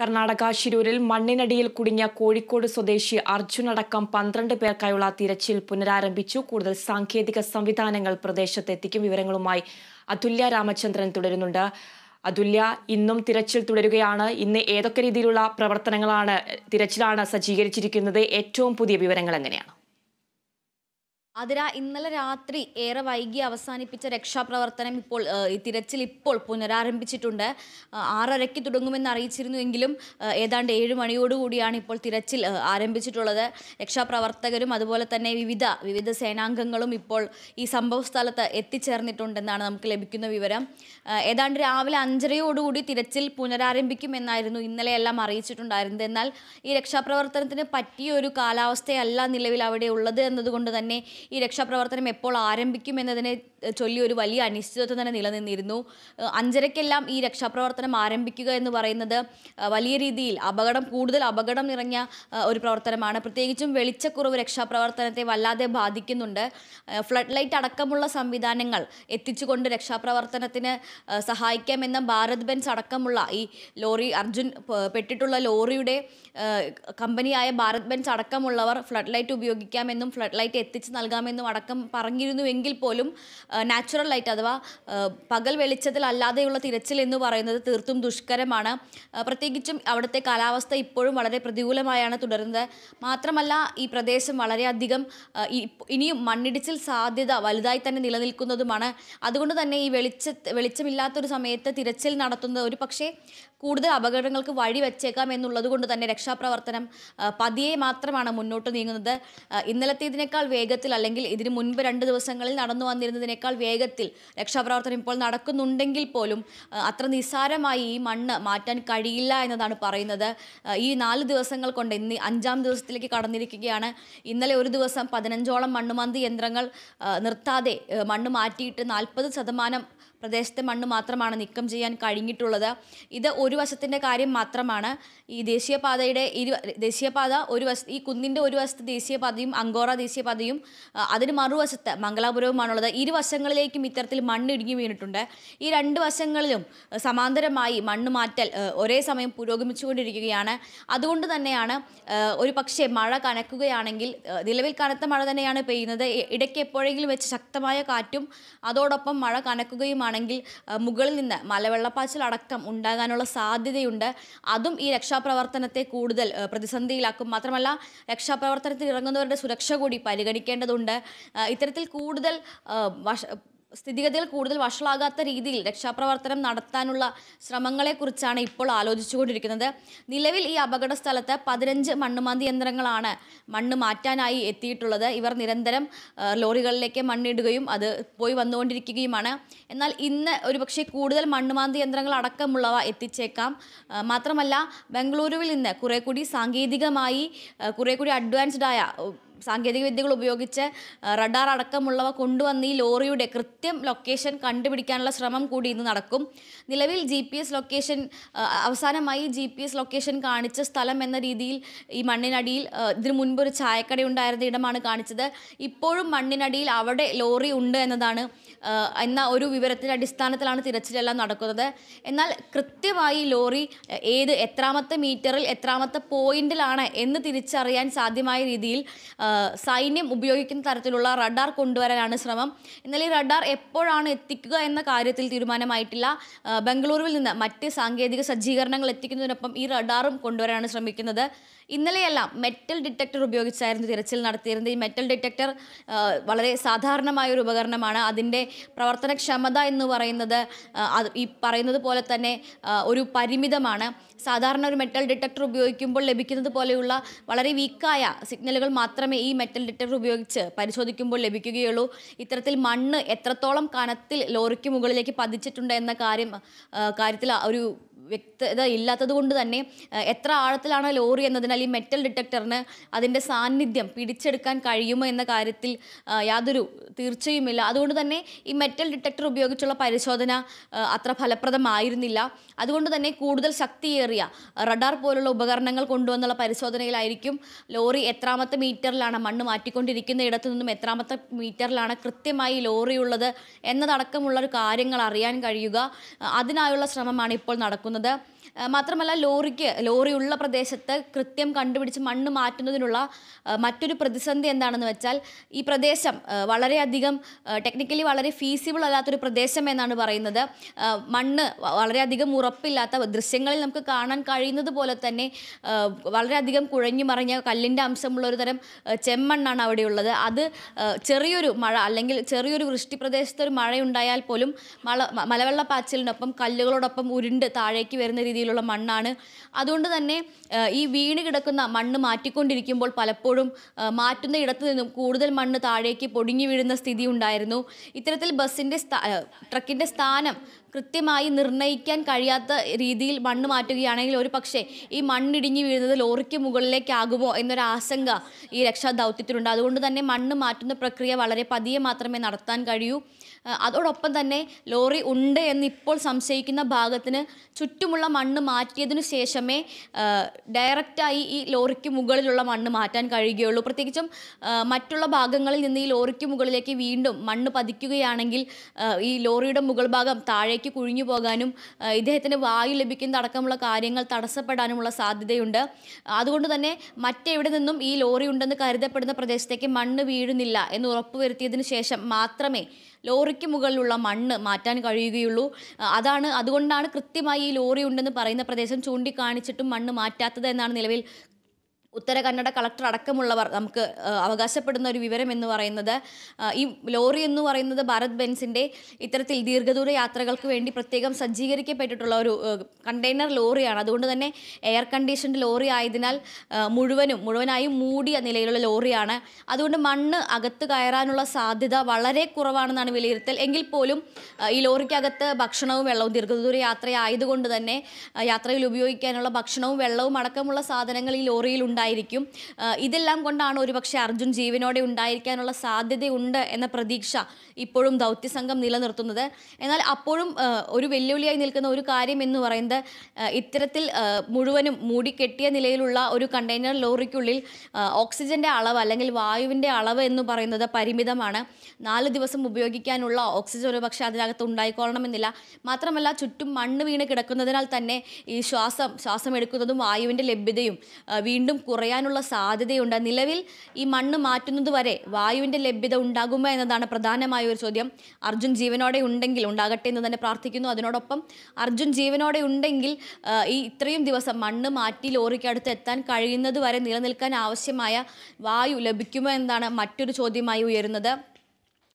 കർണാടക ശിരൂരിൽ മണ്ണിനടിയിൽ കുടുങ്ങിയ കോഴിക്കോട് സ്വദേശി അർജുൻ അടക്കം പന്ത്രണ്ട് പേർക്കായുള്ള തിരച്ചിൽ പുനരാരംഭിച്ചു കൂടുതൽ സാങ്കേതിക സംവിധാനങ്ങൾ പ്രദേശത്തെത്തിക്കും വിവരങ്ങളുമായി അതുല്യ രാമചന്ദ്രൻ തുടരുന്നുണ്ട് അതുല്യ ഇന്നും തിരച്ചിൽ തുടരുകയാണ് ഇന്ന് ഏതൊക്കെ രീതിയിലുള്ള പ്രവർത്തനങ്ങളാണ് തിരച്ചിലാണ് സജ്ജീകരിച്ചിരിക്കുന്നത് ഏറ്റവും പുതിയ വിവരങ്ങൾ എങ്ങനെയാണ് അതിരാ ഇന്നലെ രാത്രി ഏറെ വൈകി അവസാനിപ്പിച്ച രക്ഷാപ്രവർത്തനം ഇപ്പോൾ തിരച്ചിൽ ഇപ്പോൾ പുനരാരംഭിച്ചിട്ടുണ്ട് ആറരയ്ക്ക് തുടങ്ങുമെന്ന് അറിയിച്ചിരുന്നുവെങ്കിലും ഏതാണ്ട് ഏഴ് മണിയോടുകൂടിയാണ് ഇപ്പോൾ തിരച്ചിൽ ആരംഭിച്ചിട്ടുള്ളത് രക്ഷാപ്രവർത്തകരും അതുപോലെ തന്നെ വിവിധ വിവിധ സേനാംഗങ്ങളും ഇപ്പോൾ ഈ സംഭവ സ്ഥലത്ത് എത്തിച്ചേർന്നിട്ടുണ്ടെന്നാണ് നമുക്ക് ലഭിക്കുന്ന വിവരം ഏതാണ്ട് രാവിലെ അഞ്ചരയോടുകൂടി തിരച്ചിൽ പുനരാരംഭിക്കുമെന്നായിരുന്നു ഇന്നലെയെല്ലാം അറിയിച്ചിട്ടുണ്ടായിരുന്നത് എന്നാൽ ഈ രക്ഷാപ്രവർത്തനത്തിന് പറ്റിയ ഒരു കാലാവസ്ഥയല്ല നിലവിൽ അവിടെ ഉള്ളത് എന്നതുകൊണ്ട് തന്നെ ഈ രക്ഷാപ്രവർത്തനം എപ്പോൾ ആരംഭിക്കും എന്നതിനെ ചൊല്ലി ഒരു വലിയ അനിശ്ചിതത്വം തന്നെ നിലനിന്നിരുന്നു അഞ്ചരയ്ക്കെല്ലാം ഈ രക്ഷാപ്രവർത്തനം ആരംഭിക്കുക എന്ന് പറയുന്നത് വലിയ രീതിയിൽ അപകടം കൂടുതൽ അപകടം നിറഞ്ഞ ഒരു പ്രവർത്തനമാണ് പ്രത്യേകിച്ചും വെളിച്ചക്കുറവ് രക്ഷാപ്രവർത്തനത്തെ വല്ലാതെ ബാധിക്കുന്നുണ്ട് ഫ്ലഡ് ലൈറ്റ് അടക്കമുള്ള സംവിധാനങ്ങൾ എത്തിച്ചുകൊണ്ട് രക്ഷാപ്രവർത്തനത്തിന് സഹായിക്കാമെന്ന ഭാരത് ബെൻസ് അടക്കമുള്ള ഈ ലോറി അർജുൻ പെട്ടിട്ടുള്ള ലോറിയുടെ കമ്പനിയായ ഭാരത് ബെൻസ് അടക്കമുള്ളവർ ഫ്ലഡ് ലൈറ്റ് ഉപയോഗിക്കാമെന്നും ഫ്ലഡ് ലൈറ്റ് എത്തിച്ച് നൽകാമെന്നും അടക്കം പറഞ്ഞിരുന്നുവെങ്കിൽ പോലും നാച്ചുറൽ ലൈറ്റ് അഥവാ പകൽ വെളിച്ചത്തിൽ അല്ലാതെയുള്ള തിരച്ചിൽ എന്ന് പറയുന്നത് തീർത്തും ദുഷ്കരമാണ് പ്രത്യേകിച്ചും അവിടുത്തെ കാലാവസ്ഥ ഇപ്പോഴും വളരെ പ്രതികൂലമായാണ് തുടരുന്നത് മാത്രമല്ല ഈ പ്രദേശം വളരെയധികം ഇനിയും മണ്ണിടിച്ചിൽ സാധ്യത വലുതായി തന്നെ നിലനിൽക്കുന്നതുമാണ് അതുകൊണ്ട് തന്നെ ഈ വെളിച്ച വെളിച്ചമില്ലാത്തൊരു സമയത്ത് തിരച്ചിൽ നടത്തുന്നത് ഒരു പക്ഷേ കൂടുതൽ അപകടങ്ങൾക്ക് വഴി വെച്ചേക്കാം എന്നുള്ളത് കൊണ്ട് തന്നെ രക്ഷാപ്രവർത്തനം പതിയെ മാത്രമാണ് മുന്നോട്ട് നീങ്ങുന്നത് ഇന്നലത്തെ ഇതിനേക്കാൾ വേഗത്തിൽ അല്ലെങ്കിൽ ഇതിന് മുൻപ് രണ്ട് ദിവസങ്ങളിൽ നടന്നു വന്നിരുന്നതിനേക്കാൾ ഇതിനേക്കാൾ വേഗത്തിൽ രക്ഷാപ്രവർത്തനം ഇപ്പോൾ നടക്കുന്നുണ്ടെങ്കിൽ പോലും അത്ര നിസ്സാരമായി ഈ മണ്ണ് മാറ്റാൻ കഴിയില്ല എന്നതാണ് പറയുന്നത് ഈ നാല് ദിവസങ്ങൾ കൊണ്ട് ഇന്ന് അഞ്ചാം ദിവസത്തിലേക്ക് കടന്നിരിക്കുകയാണ് ഇന്നലെ ഒരു ദിവസം പതിനഞ്ചോളം മണ്ണുമന്തി യന്ത്രങ്ങൾ നിർത്താതെ മണ്ണ് മാറ്റിയിട്ട് നാൽപ്പത് ശതമാനം പ്രദേശത്തെ മണ്ണ് മാത്രമാണ് നീക്കം ചെയ്യാൻ കഴിഞ്ഞിട്ടുള്ളത് ഇത് ഒരു വശത്തിൻ്റെ കാര്യം മാത്രമാണ് ഈ ദേശീയപാതയുടെ ഇരു ദേശീയപാത ഒരു വശ ഈ കുന്നിൻ്റെ ഒരു വശത്ത് ദേശീയപാതയും അങ്കോറ ദേശീയപാതയും അതിന് മറുവശത്ത് മംഗളാപുരവുമാണുള്ളത് ഇരുവശങ്ങളിലേക്കും ഇത്തരത്തിൽ മണ്ണ് ഇടുങ്ങി വീണിട്ടുണ്ട് ഈ രണ്ട് വശങ്ങളിലും സമാന്തരമായി മണ്ണ് മാറ്റൽ ഒരേ സമയം പുരോഗമിച്ചുകൊണ്ടിരിക്കുകയാണ് അതുകൊണ്ട് തന്നെയാണ് ഒരു പക്ഷേ മഴ കനക്കുകയാണെങ്കിൽ നിലവിൽ കനത്ത മഴ തന്നെയാണ് പെയ്യുന്നത് ഇടയ്ക്ക് എപ്പോഴെങ്കിലും വെച്ച് ശക്തമായ കാറ്റും അതോടൊപ്പം മഴ കനക്കുകയുമാണ് ആണെങ്കിൽ മുകളിൽ നിന്ന് മലവെള്ളപ്പാച്ചിൽ അടക്കം ഉണ്ടാകാനുള്ള സാധ്യതയുണ്ട് അതും ഈ രക്ഷാപ്രവർത്തനത്തെ കൂടുതൽ പ്രതിസന്ധിയിലാക്കും മാത്രമല്ല രക്ഷാപ്രവർത്തനത്തിൽ ഇറങ്ങുന്നവരുടെ സുരക്ഷ കൂടി പരിഗണിക്കേണ്ടതുണ്ട് ഇത്തരത്തിൽ കൂടുതൽ സ്ഥിതിഗതികൾ കൂടുതൽ വഷളാകാത്ത രീതിയിൽ രക്ഷാപ്രവർത്തനം നടത്താനുള്ള ശ്രമങ്ങളെക്കുറിച്ചാണ് ഇപ്പോൾ ആലോചിച്ചുകൊണ്ടിരിക്കുന്നത് നിലവിൽ ഈ അപകട സ്ഥലത്ത് പതിനഞ്ച് മണ്ണുമാന്തി യന്ത്രങ്ങളാണ് മണ്ണ് മാറ്റാനായി എത്തിയിട്ടുള്ളത് ഇവർ നിരന്തരം ലോറികളിലേക്ക് മണ്ണിടുകയും അത് പോയി വന്നുകൊണ്ടിരിക്കുകയുമാണ് എന്നാൽ ഇന്ന് ഒരുപക്ഷെ കൂടുതൽ മണ്ണുമാന്തി യന്ത്രങ്ങൾ അടക്കമുള്ളവ എത്തിച്ചേക്കാം മാത്രമല്ല ബംഗളൂരുവിൽ നിന്ന് കുറേ കൂടി സാങ്കേതികമായി കുറേ കൂടി അഡ്വാൻസ്ഡായ സാങ്കേതിക വിദ്യകൾ ഉപയോഗിച്ച് റഡാർ അടക്കമുള്ളവ കൊണ്ടുവന്ന് ഈ ലോറിയുടെ കൃത്യം ലൊക്കേഷൻ കണ്ടുപിടിക്കാനുള്ള ശ്രമം കൂടി ഇന്ന് നടക്കും നിലവിൽ ജി പി എസ് ലൊക്കേഷൻ അവസാനമായി ജി പി എസ് ലൊക്കേഷൻ കാണിച്ച സ്ഥലം എന്ന രീതിയിൽ ഈ മണ്ണിനടിയിൽ ഇതിനു മുൻപ് ഒരു ചായക്കട ഉണ്ടായിരുന്ന ഇടമാണ് കാണിച്ചത് ഇപ്പോഴും മണ്ണിനടിയിൽ അവിടെ ലോറി ഉണ്ട് എന്നതാണ് എന്ന ഒരു വിവരത്തിൻ്റെ അടിസ്ഥാനത്തിലാണ് തിരച്ചിലെല്ലാം നടക്കുന്നത് എന്നാൽ കൃത്യമായി ലോറി ഏത് എത്രാമത്തെ മീറ്ററിൽ എത്രാമത്തെ പോയിന്റിലാണ് എന്ന് തിരിച്ചറിയാൻ സാധ്യമായ രീതിയിൽ സൈന്യം ഉപയോഗിക്കുന്ന തരത്തിലുള്ള റഡാർ കൊണ്ടുവരാനാണ് ശ്രമം എന്നാൽ ഈ റഡാർ എപ്പോഴാണ് എത്തിക്കുക എന്ന കാര്യത്തിൽ തീരുമാനമായിട്ടില്ല ബംഗളൂരുവിൽ നിന്ന് മറ്റ് സാങ്കേതിക സജ്ജീകരണങ്ങൾ എത്തിക്കുന്നതിനൊപ്പം ഈ റഡാറും കൊണ്ടുവരാനാണ് ശ്രമിക്കുന്നത് ഇന്നലെയെല്ലാം മെറ്റൽ ഡിറ്റക്ടർ ഉപയോഗിച്ചായിരുന്നു തിരച്ചിൽ നടത്തിയിരുന്നത് ഈ മെറ്റൽ ഡിറ്റക്ടർ വളരെ സാധാരണമായ ഒരു ഉപകരണമാണ് അതിൻ്റെ പ്രവർത്തനക്ഷമത എന്ന് പറയുന്നത് ഈ പറയുന്നത് പോലെ തന്നെ ഒരു പരിമിതമാണ് സാധാരണ ഒരു മെറ്റൽ ഡിറ്റക്ടർ ഉപയോഗിക്കുമ്പോൾ ലഭിക്കുന്നത് പോലെയുള്ള വളരെ വീക്കായ സിഗ്നലുകൾ മാത്രമേ ഈ മെറ്റൽ ഡിറ്റക്ടർ ഉപയോഗിച്ച് പരിശോധിക്കുമ്പോൾ ലഭിക്കുകയുള്ളൂ ഇത്തരത്തിൽ മണ്ണ് എത്രത്തോളം കനത്തിൽ ലോറിക്ക് മുകളിലേക്ക് പതിച്ചിട്ടുണ്ട് എന്ന കാര്യം കാര്യത്തിൽ ഒരു വ്യക്തത ഇല്ലാത്തത് കൊണ്ട് തന്നെ എത്ര ആഴത്തിലാണ് ലോറി എന്നതിനാൽ ഈ മെറ്റൽ ഡിറ്റക്ടറിന് അതിൻ്റെ സാന്നിധ്യം പിടിച്ചെടുക്കാൻ കഴിയുമോ എന്ന കാര്യത്തിൽ യാതൊരു തീർച്ചയുമില്ല അതുകൊണ്ട് തന്നെ ഈ മെറ്റൽ ഡിറ്റക്ടർ ഉപയോഗിച്ചുള്ള പരിശോധന അത്ര ഫലപ്രദമായിരുന്നില്ല അതുകൊണ്ട് തന്നെ കൂടുതൽ ശക്തിയേറിയ റഡാർ പോലുള്ള ഉപകരണങ്ങൾ കൊണ്ടുവന്നുള്ള പരിശോധനയിലായിരിക്കും ലോറി എത്രാമത്തെ മീറ്ററിലാണ് മണ്ണ് മാറ്റിക്കൊണ്ടിരിക്കുന്ന ഇടത്തു നിന്നും എത്രാമത്തെ മീറ്ററിലാണ് കൃത്യമായി ലോറിയുള്ളത് എന്നതടക്കമുള്ള ഒരു കാര്യങ്ങൾ അറിയാൻ കഴിയുക അതിനായുള്ള ശ്രമമാണ് ഇപ്പോൾ നടക്കുന്നത് да മാത്രമല്ല ലോറിക്ക് ലോറിയുള്ള പ്രദേശത്ത് കൃത്യം കണ്ടുപിടിച്ച് മണ്ണ് മാറ്റുന്നതിനുള്ള മറ്റൊരു പ്രതിസന്ധി എന്താണെന്ന് വെച്ചാൽ ഈ പ്രദേശം വളരെയധികം ടെക്നിക്കലി വളരെ ഫീസിബിൾ അല്ലാത്തൊരു പ്രദേശം എന്നാണ് പറയുന്നത് മണ്ണ് വളരെയധികം ഉറപ്പില്ലാത്ത ദൃശ്യങ്ങളിൽ നമുക്ക് കാണാൻ കഴിയുന്നത് പോലെ തന്നെ വളരെയധികം കുഴഞ്ഞു മറിഞ്ഞ കല്ലിൻ്റെ അംശമുള്ള ഒരു തരം ചെമ്മണ്ണാണ് അവിടെയുള്ളത് അത് ചെറിയൊരു മഴ അല്ലെങ്കിൽ ചെറിയൊരു വൃഷ്ടി പ്രദേശത്തൊരു മഴയുണ്ടായാൽ പോലും മല മലവെള്ള പാച്ചിലിനൊപ്പം കല്ലുകളോടൊപ്പം ഉരുണ്ട് താഴേക്ക് വരുന്ന രീതിയിലുള്ള മണ്ണാണ് അതുകൊണ്ട് തന്നെ ഈ വീണ് കിടക്കുന്ന മണ്ണ് മാറ്റിക്കൊണ്ടിരിക്കുമ്പോൾ പലപ്പോഴും മാറ്റുന്ന ഇടത്തു നിന്നും കൂടുതൽ മണ്ണ് താഴേക്ക് പൊടിഞ്ഞു വീഴുന്ന സ്ഥിതി ഉണ്ടായിരുന്നു ഇത്തരത്തിൽ ബസ്സിൻ്റെ ട്രക്കിൻ്റെ സ്ഥാനം കൃത്യമായി നിർണ്ണയിക്കാൻ കഴിയാത്ത രീതിയിൽ മണ്ണ് മാറ്റുകയാണെങ്കിൽ ഒരു പക്ഷേ ഈ മണ്ണിടിഞ്ഞു വീഴുന്നത് ലോറിക്ക് മുകളിലേക്കാകുമോ എന്നൊരു ആശങ്ക ഈ രക്ഷാദൗത്യത്തിലുണ്ട് അതുകൊണ്ട് തന്നെ മണ്ണ് മാറ്റുന്ന പ്രക്രിയ വളരെ പതിയെ മാത്രമേ നടത്താൻ കഴിയൂ അതോടൊപ്പം തന്നെ ലോറി ഉണ്ട് എന്ന് ഇപ്പോൾ സംശയിക്കുന്ന ഭാഗത്തിന് ചുറ്റുമുള്ള മണ്ണ് മാറ്റിയതിനു ശേഷമേ ഡയറക്റ്റായി ഈ ലോറിക്ക് മുകളിലുള്ള മണ്ണ് മാറ്റാൻ കഴിയുകയുള്ളൂ പ്രത്യേകിച്ചും മറ്റുള്ള ഭാഗങ്ങളിൽ നിന്ന് ഈ ലോറിക്ക് മുകളിലേക്ക് വീണ്ടും മണ്ണ് പതിക്കുകയാണെങ്കിൽ ഈ ലോറിയുടെ മുകൾ ഭാഗം താഴേക്ക് കുഴിഞ്ഞു പോകാനും ഇദ്ദേഹത്തിന് വായു ലഭിക്കുന്ന അടക്കമുള്ള കാര്യങ്ങൾ തടസ്സപ്പെടാനുമുള്ള സാധ്യതയുണ്ട് അതുകൊണ്ട് തന്നെ മറ്റെവിടെ നിന്നും ഈ ലോറി ഉണ്ടെന്ന് കരുതപ്പെടുന്ന പ്രദേശത്തേക്ക് മണ്ണ് വീഴുന്നില്ല എന്ന് ഉറപ്പുവരുത്തിയതിനു ശേഷം മാത്രമേ ലോറിക്ക് മുകളിലുള്ള മണ്ണ് മാറ്റാൻ കഴിയുകയുള്ളൂ അതാണ് അതുകൊണ്ടാണ് കൃത്യമായി ഈ ലോറി ഉണ്ടെന്ന് പറയുന്ന പ്രദേശം ചൂണ്ടിക്കാണിച്ചിട്ടും മണ്ണ് മാറ്റാത്തത് എന്നാണ് നിലവിൽ ഉത്തര കന്നഡ കളക്ടർ അടക്കമുള്ളവർ നമുക്ക് അവകാശപ്പെടുന്ന ഒരു വിവരം എന്ന് പറയുന്നത് ഈ ലോറി എന്ന് പറയുന്നത് ഭാരത് ബെൻസിൻ്റെ ഇത്തരത്തിൽ ദീർഘദൂര യാത്രകൾക്ക് വേണ്ടി പ്രത്യേകം സജ്ജീകരിക്കപ്പെട്ടിട്ടുള്ള ഒരു കണ്ടെയ്നർ ലോറിയാണ് അതുകൊണ്ട് തന്നെ എയർ കണ്ടീഷൻഡ് ലോറി ആയതിനാൽ മുഴുവനും മുഴുവനായും മൂടിയ നിലയിലുള്ള ലോറിയാണ് അതുകൊണ്ട് മണ്ണ് അകത്ത് കയറാനുള്ള സാധ്യത വളരെ കുറവാണെന്നാണ് വിലയിരുത്തൽ എങ്കിൽ പോലും ഈ ലോറിക്കകത്ത് ഭക്ഷണവും വെള്ളവും ദീർഘദൂര യാത്രയായതുകൊണ്ട് തന്നെ യാത്രയിൽ ഉപയോഗിക്കാനുള്ള ഭക്ഷണവും വെള്ളവും അടക്കമുള്ള സാധനങ്ങൾ ഈ ലോറിയിൽ ഉണ്ടായിരിക്കും ഇതെല്ലാം കൊണ്ടാണ് ഒരുപക്ഷെ അർജുൻ ജീവനോടെ ഉണ്ടായിരിക്കാനുള്ള സാധ്യതയുണ്ട് എന്ന പ്രതീക്ഷ ഇപ്പോഴും ദൗത്യസംഘം നിലനിർത്തുന്നത് എന്നാൽ അപ്പോഴും ഒരു വെല്ലുവിളിയായി നിൽക്കുന്ന ഒരു കാര്യം എന്ന് പറയുന്നത് ഇത്തരത്തിൽ മുഴുവനും മൂടിക്കെട്ടിയ നിലയിലുള്ള ഒരു കണ്ടെയ്നർ ലോറിക്കുള്ളിൽ ഓക്സിജൻ്റെ അളവ് അല്ലെങ്കിൽ വായുവിൻ്റെ അളവ് എന്ന് പറയുന്നത് പരിമിതമാണ് നാല് ദിവസം ഉപയോഗിക്കാനുള്ള ഓക്സിജൻ ഒരു പക്ഷേ അതിനകത്ത് ഉണ്ടായിക്കൊള്ളണമെന്നില്ല മാത്രമല്ല ചുറ്റും മണ്ണ് വീണ് കിടക്കുന്നതിനാൽ തന്നെ ഈ ശ്വാസം ശ്വാസം എടുക്കുന്നതും വായുവിൻ്റെ ലഭ്യതയും വീണ്ടും കുറയാനുള്ള സാധ്യതയുണ്ട് നിലവിൽ ഈ മണ്ണ് മാറ്റുന്നത് വരെ വായുവിൻ്റെ ലഭ്യത ഉണ്ടാകുമോ എന്നതാണ് പ്രധാനമായ ഒരു ചോദ്യം അർജുൻ ജീവനോടെ ഉണ്ടെങ്കിൽ ഉണ്ടാകട്ടെ എന്ന് തന്നെ പ്രാർത്ഥിക്കുന്നു അതിനോടൊപ്പം അർജുൻ ജീവനോടെ ഉണ്ടെങ്കിൽ ഈ ഇത്രയും ദിവസം മണ്ണ് മാറ്റി ലോറിക്കടുത്ത് എത്താൻ കഴിയുന്നത് വരെ നിലനിൽക്കാൻ ആവശ്യമായ വായു ലഭിക്കുമോ എന്നതാണ് മറ്റൊരു ചോദ്യമായി ഉയരുന്നത്